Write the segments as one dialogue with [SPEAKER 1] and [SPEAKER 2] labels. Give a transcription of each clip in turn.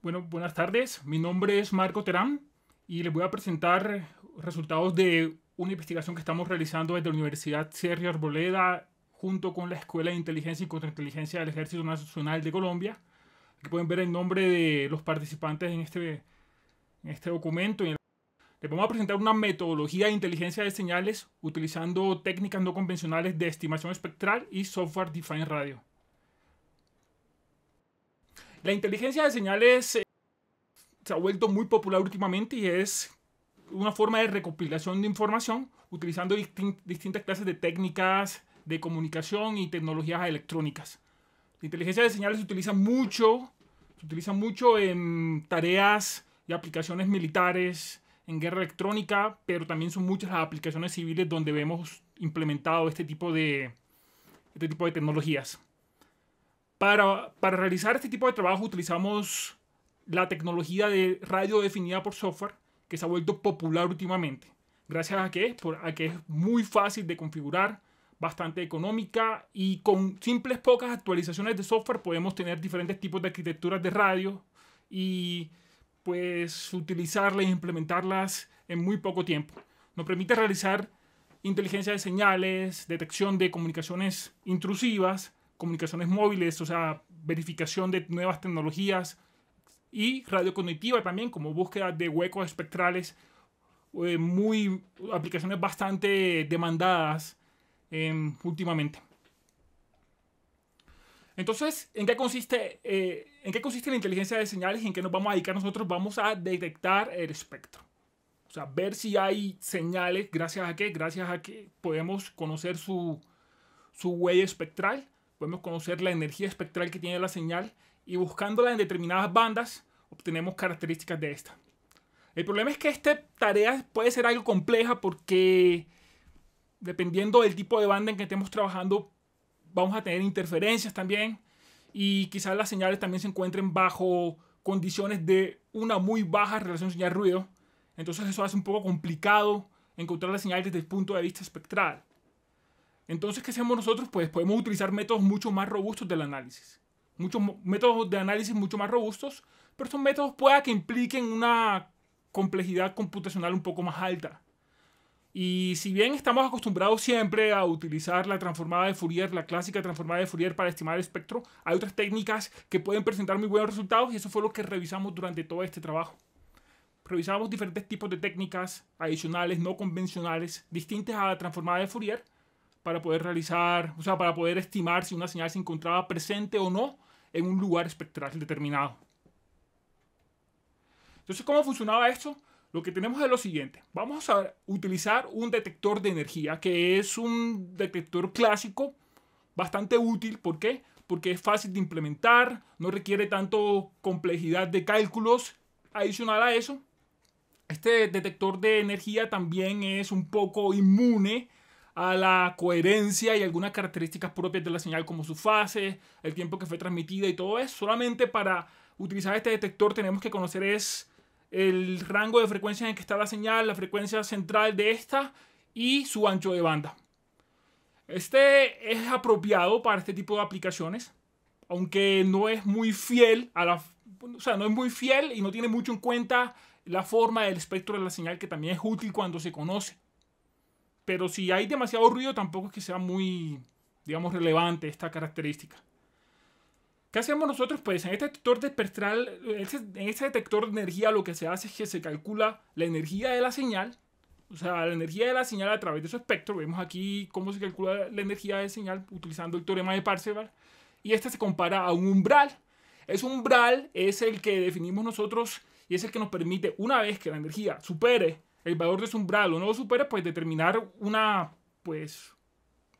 [SPEAKER 1] Bueno, buenas tardes. Mi nombre es Marco Terán y les voy a presentar resultados de una investigación que estamos realizando desde la Universidad Sergio Arboleda junto con la Escuela de Inteligencia y Contrainteligencia del Ejército Nacional de Colombia. Aquí pueden ver el nombre de los participantes en este, en este documento. Les vamos a presentar una metodología de inteligencia de señales utilizando técnicas no convencionales de estimación espectral y software defined radio. La inteligencia de señales eh, se ha vuelto muy popular últimamente y es una forma de recopilación de información utilizando distintas clases de técnicas de comunicación y tecnologías electrónicas. La inteligencia de señales se utiliza mucho, se utiliza mucho en tareas y aplicaciones militares, en guerra electrónica, pero también son muchas las aplicaciones civiles donde vemos implementado este tipo de, este tipo de tecnologías. Para, realizar este tipo de trabajo utilizamos la tecnología de radio definida por software que se ha vuelto popular últimamente. Gracias a que, que es muy fácil de configurar, bastante económica y con simples pocas actualizaciones de software podemos tener diferentes tipos de arquitecturas de radio y pues utilizarlas e implementarlas en muy poco tiempo. Nos permite realizar inteligencia de señales, detección de comunicaciones intrusivas, comunicaciones móviles, o sea, verificación de nuevas tecnologías y radiocognitiva también, como búsqueda de huecos espectrales, eh, muy aplicaciones bastante demandadas em, últimamente. Entonces, ¿en qué, consiste, eh, ¿en qué consiste la inteligencia de señales y en qué nos vamos a dedicar nosotros? Vamos a detectar el espectro. O sea, ver si hay señales, gracias a qué, gracias a que podemos conocer su, su huella espectral podemos conocer la energía espectral que tiene la señal y buscándola en determinadas bandas obtenemos características de esta. El problema es que esta tarea puede ser algo compleja porque dependiendo del tipo de banda en que estemos trabajando vamos a tener interferencias también y quizás las señales también se encuentren bajo condiciones de una muy baja relación señal-ruido. Entonces eso hace un poco complicado encontrar la señal desde el punto de vista espectral. Entonces, ¿qué hacemos nosotros? Pues podemos utilizar métodos mucho más robustos del análisis. Muchos métodos de análisis mucho más robustos, pero son métodos pueda que impliquen una complejidad computacional un poco más alta. Y si bien estamos acostumbrados siempre a utilizar la transformada de Fourier, la clásica transformada de Fourier para estimar el espectro, hay otras técnicas que pueden presentar muy buenos resultados y eso fue lo que revisamos durante todo este trabajo. Revisamos diferentes tipos de técnicas adicionales, no convencionales, distintas a la transformada de Fourier, para poder realizar, o sea, para poder estimar si una señal se encontraba presente o no en un lugar espectral determinado. Entonces, ¿cómo funcionaba esto? Lo que tenemos es lo siguiente. Vamos a utilizar un detector de energía, que es un detector clásico, bastante útil. ¿Por qué? Porque es fácil de implementar, no requiere tanto complejidad de cálculos. Adicional a eso, este detector de energía también es un poco inmune a la coherencia y algunas características propias de la señal como su fase, el tiempo que fue transmitida y todo eso. Solamente para utilizar este detector tenemos que conocer es el rango de frecuencia en que está la señal, la frecuencia central de esta y su ancho de banda. Este es apropiado para este tipo de aplicaciones, aunque no es muy fiel a la, o no es muy fiel y no tiene mucho en cuenta la forma del espectro de la señal que también es útil cuando se conoce pero si hay demasiado ruido tampoco es que sea muy, digamos, relevante esta característica. ¿Qué hacemos nosotros? Pues en este detector de espectral, en este detector de energía lo que se hace es que se calcula la energía de la señal, o sea, la energía de la señal a través de su espectro. Vemos aquí cómo se calcula la energía de señal utilizando el teorema de Parseval. Y este se compara a un umbral. Ese umbral es el que definimos nosotros y es el que nos permite, una vez que la energía supere el valor de su umbral o no lo supera, pues determinar una, pues,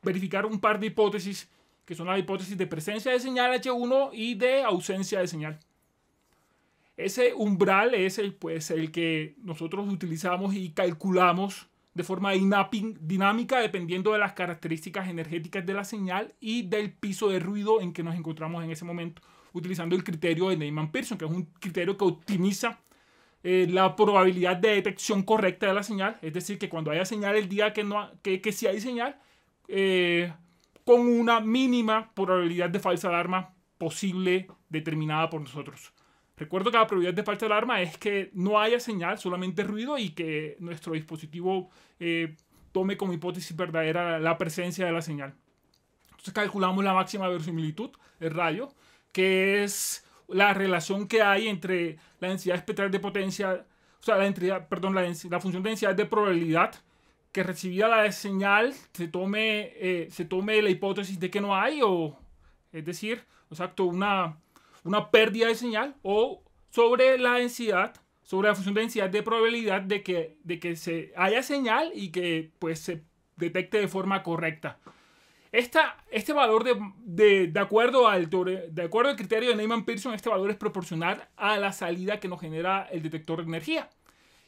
[SPEAKER 1] verificar un par de hipótesis, que son las hipótesis de presencia de señal H1 y de ausencia de señal. Ese umbral es el, pues, el que nosotros utilizamos y calculamos de forma dinámica dependiendo de las características energéticas de la señal y del piso de ruido en que nos encontramos en ese momento, utilizando el criterio de Neyman-Pearson, que es un criterio que optimiza eh, la probabilidad de detección correcta de la señal, es decir, que cuando haya señal el día que, no, que, que sí hay señal, eh, con una mínima probabilidad de falsa alarma posible determinada por nosotros. Recuerdo que la probabilidad de falsa alarma es que no haya señal, solamente ruido y que nuestro dispositivo eh, tome como hipótesis verdadera la presencia de la señal. Entonces calculamos la máxima verosimilitud, el rayo que es la relación que hay entre la densidad espectral de potencia, o sea, la, entidad, perdón, la, la función de densidad de probabilidad que recibía la señal se tome, eh, se tome la hipótesis de que no hay, o es decir, exacto, una, una pérdida de señal, o sobre la densidad, sobre la función de densidad de probabilidad de que, de que se haya señal y que pues se detecte de forma correcta. Esta, este valor, de, de, acuerdo al, de acuerdo al criterio de Neyman Pearson, este valor es proporcional a la salida que nos genera el detector de energía.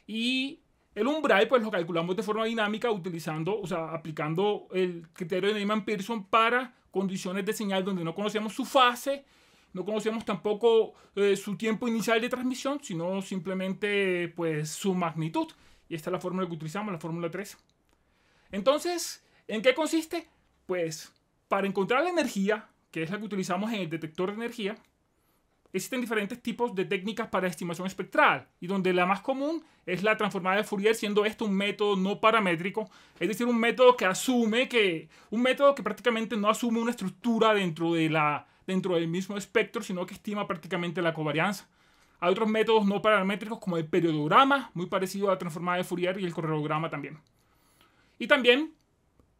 [SPEAKER 1] Y el umbral, pues lo calculamos de forma dinámica utilizando, o sea, aplicando el criterio de Neyman Pearson para condiciones de señal donde no conocemos su fase, no conocemos tampoco eh, su tiempo inicial de transmisión, sino simplemente pues su magnitud. Y esta es la fórmula que utilizamos, la fórmula 3. Entonces, ¿en qué consiste? Pues para encontrar la energía, que es la que utilizamos en el detector de energía, existen diferentes tipos de técnicas para estimación espectral, y donde la más común es la transformada de Fourier, siendo esto un método no paramétrico, es decir, un método que asume que un método que prácticamente no asume una estructura dentro de la dentro del mismo espectro, sino que estima prácticamente la covarianza. Hay otros métodos no paramétricos como el periodograma, muy parecido a la transformada de Fourier y el correlograma también. Y también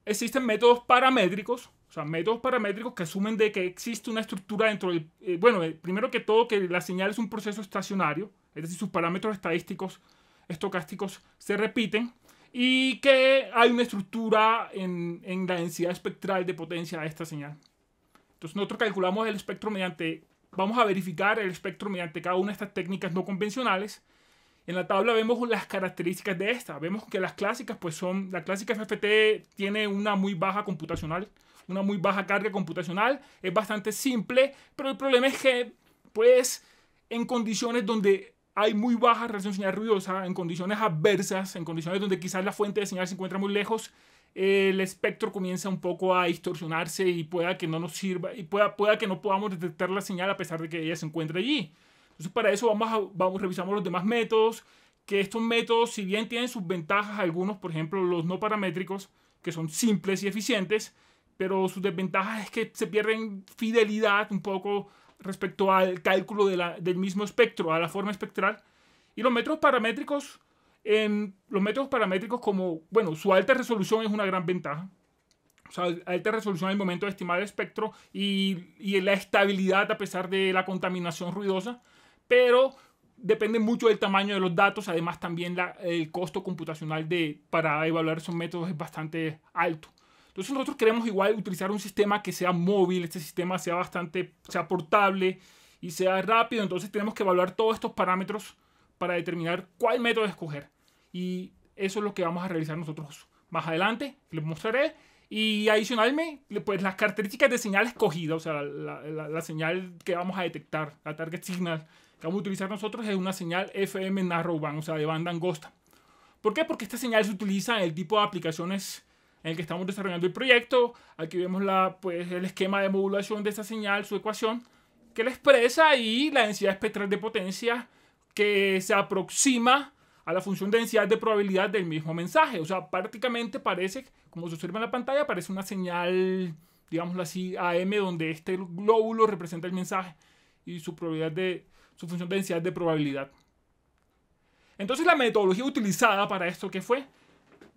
[SPEAKER 1] existen métodos paramétricos, o sea, métodos paramétricos que asumen de que existe una estructura dentro del... Eh, bueno, eh, primero que todo, que la señal es un proceso estacionario, es decir, sus parámetros estadísticos, estocásticos, se repiten y que hay una estructura en, en, la densidad espectral de potencia de esta señal. Entonces nosotros calculamos el espectro mediante, vamos a verificar el espectro mediante cada una de estas técnicas no convencionales en la tabla vemos las características de esta. Vemos que las clásicas, pues son, la clásica FFT tiene una muy baja computacional, una muy baja carga computacional, es bastante simple, pero el problema es que, pues, en condiciones donde hay muy baja relación señal ruidosa, en condiciones adversas, en condiciones donde quizás la fuente de señal se encuentra muy lejos, el espectro comienza un poco a distorsionarse y pueda que no nos sirva, y pueda, pueda que no podamos detectar la señal a pesar de que ella se encuentre allí. Entonces para eso vamos, a, vamos revisamos los demás métodos, que estos métodos, si bien tienen sus ventajas, algunos, por ejemplo, los no paramétricos, que son simples y eficientes, pero sus desventajas es que se pierden fidelidad un poco respecto al cálculo del mismo espectro, a la forma espectral. Y los métodos paramétricos, en los métodos paramétricos como, bueno, su alta resolución es una gran ventaja. O sea, alta resolución al momento de estimar el espectro y, y la estabilidad a pesar de la contaminación ruidosa pero depende mucho del tamaño de los datos. Además, también el costo computacional de, para evaluar esos métodos es bastante alto. Entonces nosotros queremos igual utilizar un sistema que sea móvil, este sistema sea bastante, sea portable y sea rápido. Entonces tenemos que evaluar todos estos parámetros para determinar cuál método escoger. Y eso es lo que vamos a realizar nosotros más adelante. Les mostraré y adicionalmente, pues las características de señal escogida, o sea, la, señal que vamos a detectar, la target signal que vamos a utilizar nosotros es una señal FM narrowband, o sea, de banda angosta. ¿Por qué? Porque esta señal se utiliza en el tipo de aplicaciones en el que estamos desarrollando el proyecto. Aquí vemos la, pues, el esquema de modulación de esta señal, su ecuación, que la expresa y la densidad espectral de potencia que se aproxima a la función de densidad de probabilidad del mismo mensaje. O sea, prácticamente parece, como se observa en la pantalla, parece una señal, digámoslo así, AM, donde este glóbulo representa el mensaje y su, probabilidad de, su función de densidad de probabilidad. Entonces la metodología utilizada para esto, ¿qué fue?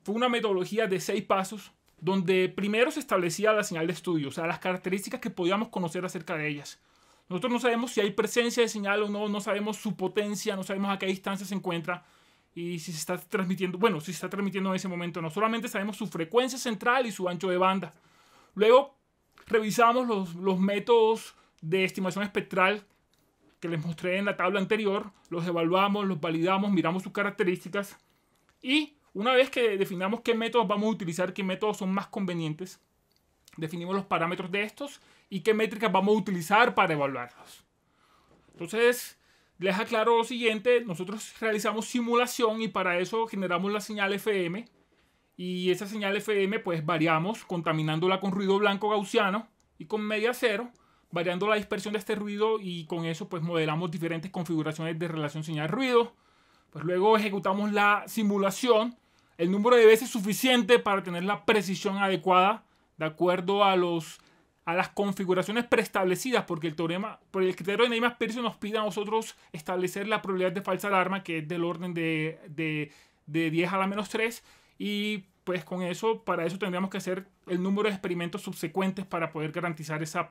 [SPEAKER 1] Fue una metodología de seis pasos, donde primero se establecía la señal de estudio, o sea, las características que podíamos conocer acerca de ellas. Nosotros no sabemos si hay presencia de señal o no, no sabemos su potencia, no sabemos a qué distancia se encuentra, y si se está transmitiendo, bueno, si se está transmitiendo en ese momento no. Solamente sabemos su frecuencia central y su ancho de banda. Luego revisamos los, los métodos de estimación espectral que les mostré en la tabla anterior, los evaluamos, los validamos, miramos sus características y una vez que definamos qué métodos vamos a utilizar, qué métodos son más convenientes, definimos los parámetros de estos y qué métricas vamos a utilizar para evaluarlos. Entonces, les aclaro lo siguiente, nosotros realizamos simulación y para eso generamos la señal FM y esa señal FM pues variamos contaminándola con ruido blanco gaussiano y con media cero, variando la dispersión de este ruido y con eso pues modelamos diferentes configuraciones de relación señal-ruido. Pues luego ejecutamos la simulación, el número de veces suficiente para tener la precisión adecuada de acuerdo a los a las configuraciones preestablecidas, porque el teorema, por el criterio de neymar pearson nos pide a nosotros establecer la probabilidad de falsa alarma, que es del orden de, de, 10 a la menos 3, y pues con eso, para eso tendríamos que hacer el número de experimentos subsecuentes para poder garantizar esa,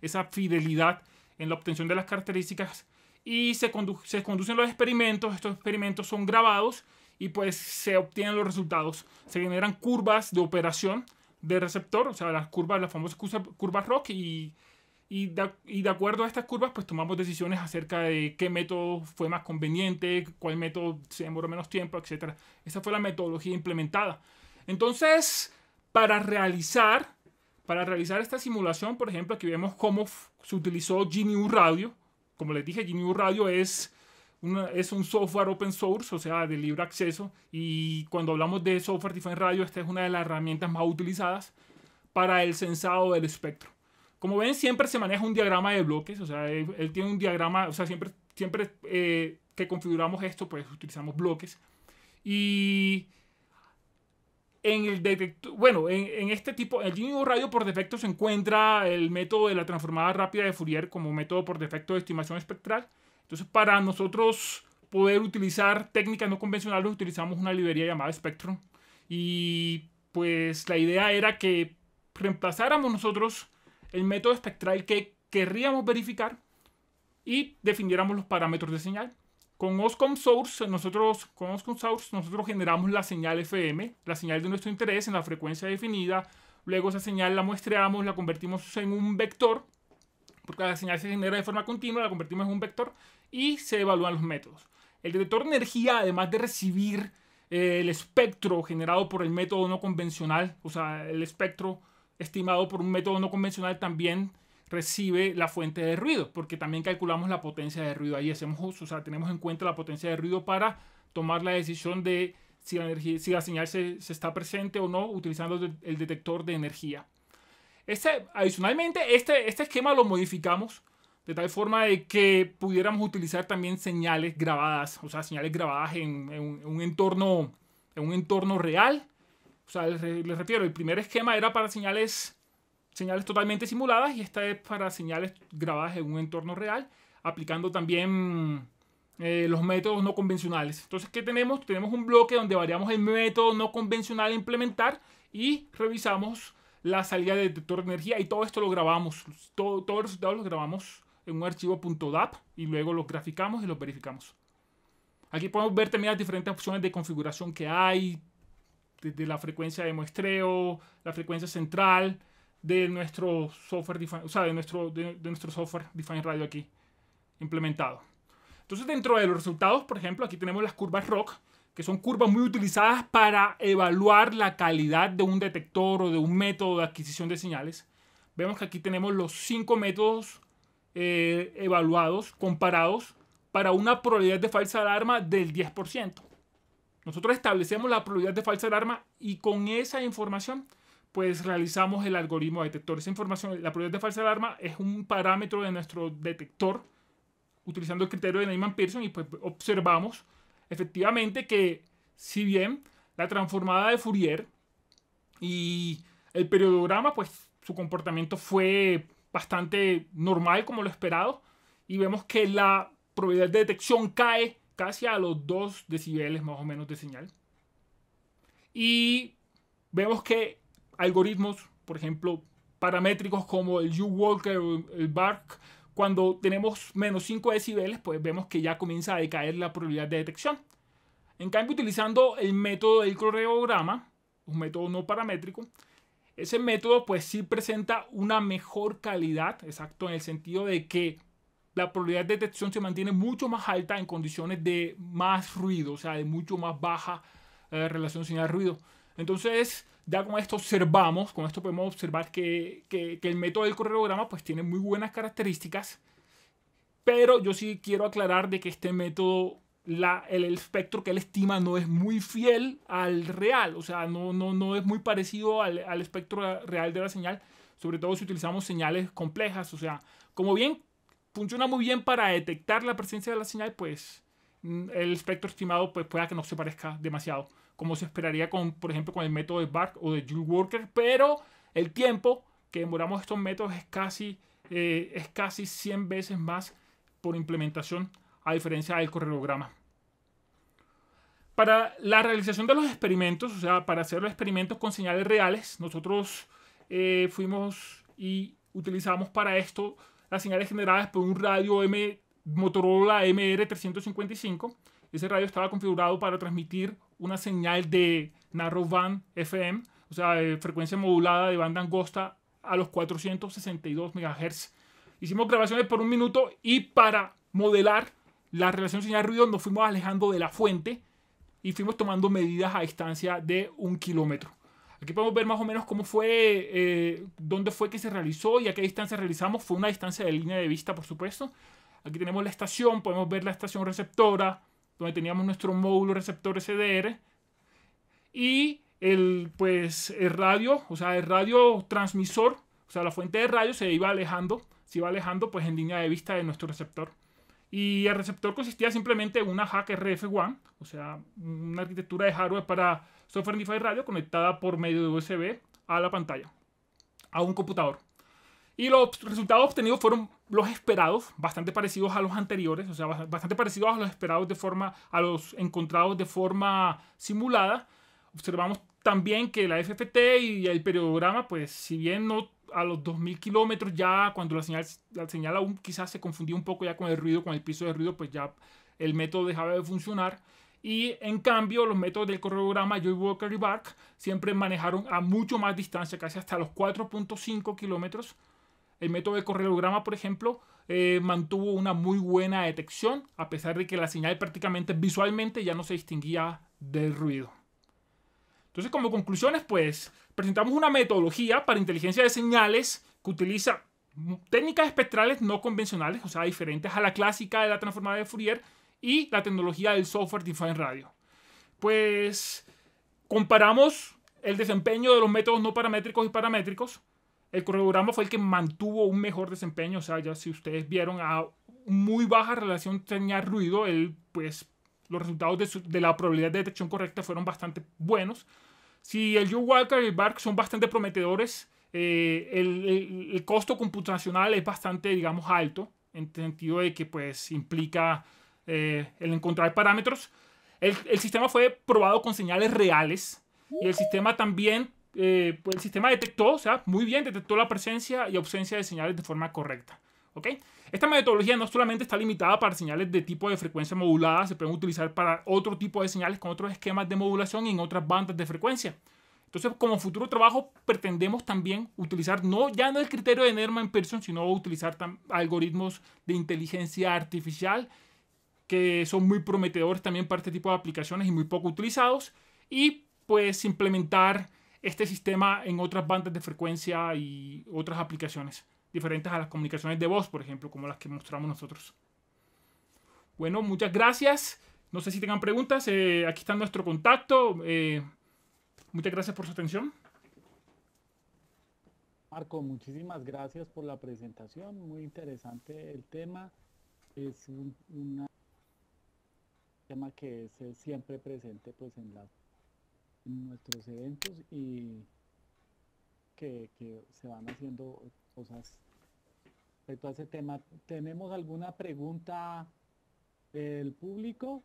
[SPEAKER 1] esa fidelidad en la obtención de las características. Y se, se conducen los experimentos, estos experimentos son grabados y pues se obtienen los resultados. Se generan curvas de operación de receptor, o sea, las curvas, las famosas curvas rock y, y, de, y de acuerdo a estas curvas pues tomamos decisiones acerca de qué método fue más conveniente, cuál método se demoró menos tiempo, etc. Esa fue la metodología implementada. Entonces, para realizar, para realizar esta simulación, por ejemplo, aquí vemos cómo se utilizó GNU Radio. Como les dije, GNU Radio es es un software open source, o sea, de libre acceso. Y cuando hablamos de software Define Radio, esta es una de las herramientas más utilizadas para el sensado del espectro. Como ven, siempre se maneja un diagrama de bloques, o sea, él, tiene un diagrama, o sea, siempre, siempre eh, que configuramos esto, pues utilizamos bloques. Y en el detector, bueno, en, este tipo, el Gini radio por defecto se encuentra el método de la transformada rápida de Fourier como método por defecto de estimación espectral. Entonces, para nosotros poder utilizar técnicas no convencionales, utilizamos una librería llamada Spectrum. Y pues la idea era que reemplazáramos nosotros el método espectral que querríamos verificar y definiéramos los parámetros de señal. Con Oscom Source, nosotros, con Source, nosotros generamos la señal FM, la señal de nuestro interés en la frecuencia definida. Luego esa señal la muestreamos, la convertimos en un vector porque la señal se genera de forma continua, la convertimos en un vector y se evalúan los métodos. El detector de energía, además de recibir eh, el espectro generado por el método no convencional, o sea, el espectro estimado por un método no convencional, también recibe la fuente de ruido, porque también calculamos la potencia de ruido. Ahí hacemos, o sea, tenemos en cuenta la potencia de ruido para tomar la decisión de si la, energía, si la señal se, está presente o no utilizando el detector de energía. Este, adicionalmente, este, este esquema lo modificamos de tal forma de que pudiéramos utilizar también señales grabadas, o sea, señales grabadas en, un, entorno, en un entorno real. O sea, les, refiero, el primer esquema era para señales, señales totalmente simuladas y esta es para señales grabadas en un entorno real, aplicando también eh, los métodos no convencionales. Entonces, ¿qué tenemos? Tenemos un bloque donde variamos el método no convencional a implementar y revisamos la salida del detector de energía y todo esto lo grabamos, todo, todos los resultados los grabamos en un archivo .dap y luego los graficamos y los verificamos. Aquí podemos ver también las diferentes opciones de configuración que hay, desde la frecuencia de muestreo, la frecuencia central de nuestro software, o sea, de nuestro, de, nuestro software Define Radio aquí implementado. Entonces, dentro de los resultados, por ejemplo, aquí tenemos las curvas ROC, que son curvas muy utilizadas para evaluar la calidad de un detector o de un método de adquisición de señales. Vemos que aquí tenemos los cinco métodos eh, evaluados, comparados, para una probabilidad de falsa alarma del 10%. Nosotros establecemos la probabilidad de falsa alarma y con esa información pues realizamos el algoritmo de detector. Esa información, la probabilidad de falsa alarma es un parámetro de nuestro detector utilizando el criterio de Neyman Pearson y pues observamos efectivamente que si bien la transformada de Fourier y el periodograma, pues su comportamiento fue bastante normal como lo esperado y vemos que la probabilidad de detección cae casi a los 2 decibeles más o menos de señal. Y vemos que algoritmos, por ejemplo, paramétricos como el U-Walker o el Bark cuando tenemos menos 5 decibeles, pues vemos que ya comienza a decaer la probabilidad de detección. En cambio, utilizando el método del coreograma, un método no paramétrico, ese método pues sí presenta una mejor calidad, exacto, en el sentido de que la probabilidad de detección se mantiene mucho más alta en condiciones de más ruido, o sea, de mucho más baja eh, relación señal-ruido. Entonces, ya con esto observamos, con esto podemos observar que, el método del correograma pues tiene muy buenas características, pero yo sí quiero aclarar de que este método, la, el, espectro que él estima no es muy fiel al real, o sea, no, no, no es muy parecido al, al espectro real de la señal, sobre todo si utilizamos señales complejas, o sea, como bien funciona muy bien para detectar la presencia de la señal, pues mm, el espectro estimado pues, pueda que no se parezca demasiado como se esperaría con, por ejemplo, con el método de Bark o de Jules pero el tiempo que demoramos estos métodos es casi, eh, es casi 100 veces más por implementación a diferencia del correograma. Para la realización de los experimentos, o sea, para hacer los experimentos con señales reales, nosotros eh, fuimos y utilizamos para esto las señales generadas por un radio M Motorola MR355. Ese radio estaba configurado para transmitir una señal de narrowband FM, o sea, frecuencia modulada de banda angosta a los 462 MHz. Hicimos grabaciones por un minuto y para modelar la relación señal-ruido nos fuimos alejando de la fuente y fuimos tomando medidas a distancia de un kilómetro. Aquí podemos ver más o menos cómo fue, eh, dónde fue que se realizó y a qué distancia realizamos. Fue una distancia de línea de vista, por supuesto. Aquí tenemos la estación, podemos ver la estación receptora, donde teníamos nuestro módulo receptor SDR y el, pues, el radio, o sea, el radio transmisor, o sea, la fuente de radio se iba alejando, se iba alejando pues en línea de vista de nuestro receptor. Y el receptor consistía simplemente en una hack RF1, o sea, una arquitectura de hardware para software Defined Radio conectada por medio de USB a la pantalla, a un computador. Y los resultados obtenidos fueron los esperados, bastante parecidos a los anteriores, o sea, bastante parecidos a los esperados de forma, a los encontrados de forma simulada. Observamos también que la FFT y el periodograma, pues si bien no a los 2.000 kilómetros ya, cuando la señal, la señal aún quizás se confundía un poco ya con el ruido, con el piso de ruido, pues ya el método dejaba de funcionar. Y en cambio, los métodos del correograma Joy Walker y Bark siempre manejaron a mucho más distancia, casi hasta los 4.5 kilómetros el método de correlograma, por ejemplo, eh, mantuvo una muy buena detección, a pesar de que la señal prácticamente visualmente ya no se distinguía del ruido. Entonces, como conclusiones, pues presentamos una metodología para inteligencia de señales que utiliza técnicas espectrales no convencionales, o sea, diferentes a la clásica de la transformada de Fourier y la tecnología del software Defined Radio. Pues comparamos el desempeño de los métodos no paramétricos y paramétricos, el programa fue el que mantuvo un mejor desempeño, o sea, ya si ustedes vieron a muy baja relación tenía ruido, él pues los resultados de, la probabilidad de detección correcta fueron bastante buenos. Si el Joe Walker y el Bark son bastante prometedores, eh, el, costo computacional es bastante, digamos, alto, en el sentido de que pues implica eh, el encontrar parámetros. El, el, sistema fue probado con señales reales y el sistema también eh, pues, el sistema detectó, o sea, muy bien detectó la presencia y ausencia de señales de forma correcta. ¿ok? Esta metodología no solamente está limitada para señales de tipo de frecuencia modulada, se pueden utilizar para otro tipo de señales con otros esquemas de modulación y en otras bandas de frecuencia. Entonces, como futuro trabajo, pretendemos también utilizar, no, ya no el criterio de Nerman Pearson, sino utilizar algoritmos de inteligencia artificial que son muy prometedores también para este tipo de aplicaciones y muy poco utilizados. Y pues implementar este sistema en otras bandas de frecuencia y otras aplicaciones, diferentes a las comunicaciones de voz, por ejemplo, como las que mostramos nosotros. Bueno, muchas gracias. No sé si tengan preguntas. Eh, aquí está nuestro contacto. Eh, muchas gracias por su atención. Marco, muchísimas gracias por la presentación. Muy interesante el tema. Es un, tema que es eh, siempre presente pues, en la nuestros eventos y que, se van haciendo cosas respecto a ese tema. ¿Tenemos alguna pregunta del público?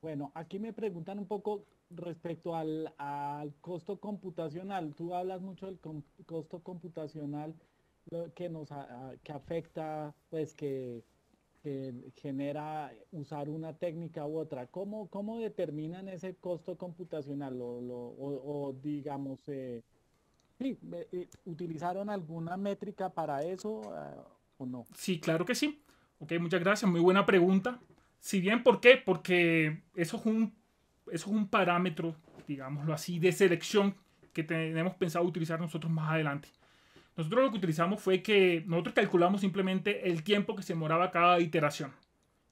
[SPEAKER 1] Bueno, aquí me preguntan un poco respecto al, al costo computacional. Tú hablas mucho del costo computacional que nos que afecta, pues que genera usar una técnica u otra. ¿Cómo, cómo determinan ese costo computacional o, digamos, eh, eh, eh, utilizaron alguna métrica para eso o no? Sí, claro que sí. Ok, muchas gracias. Muy buena pregunta. Si bien, ¿por qué? Porque eso es un, eso es un parámetro, digámoslo así, de selección que tenemos pensado utilizar nosotros más adelante. Nosotros lo que utilizamos fue que nosotros calculamos simplemente el tiempo que se demoraba cada iteración.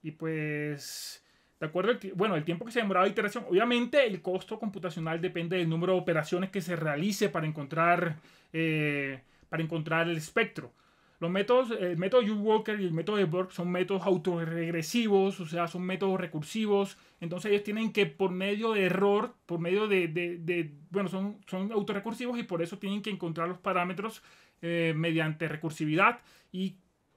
[SPEAKER 1] Y pues, de acuerdo, bueno, el tiempo que se demoraba la iteración, obviamente el costo computacional depende del número de operaciones que se realice para encontrar, eh, para encontrar el espectro. Los métodos, el método de Walker y el método de Borg son métodos autorregresivos, o sea, son métodos recursivos. Entonces ellos tienen que, por medio de error, por medio de, bueno, son, son autorrecursivos y por eso tienen que encontrar los parámetros eh, mediante recursividad y,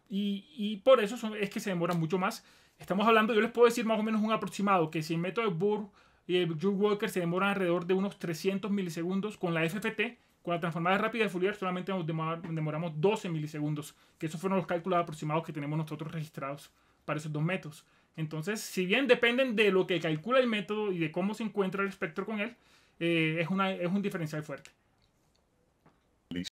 [SPEAKER 1] y, y por eso es que se demora mucho más. Estamos hablando, yo les puedo decir más o menos un aproximado, que si el método de Burr y el Jules Walker se demoran alrededor de unos 300 milisegundos con la FFT, con la transformada rápida de Fourier solamente nos demoramos 12 milisegundos, que esos fueron los cálculos aproximados que tenemos nosotros registrados para esos dos métodos. Entonces, si bien dependen de lo que calcula el método y de cómo se encuentra el espectro con él, eh, es, una, es un diferencial fuerte.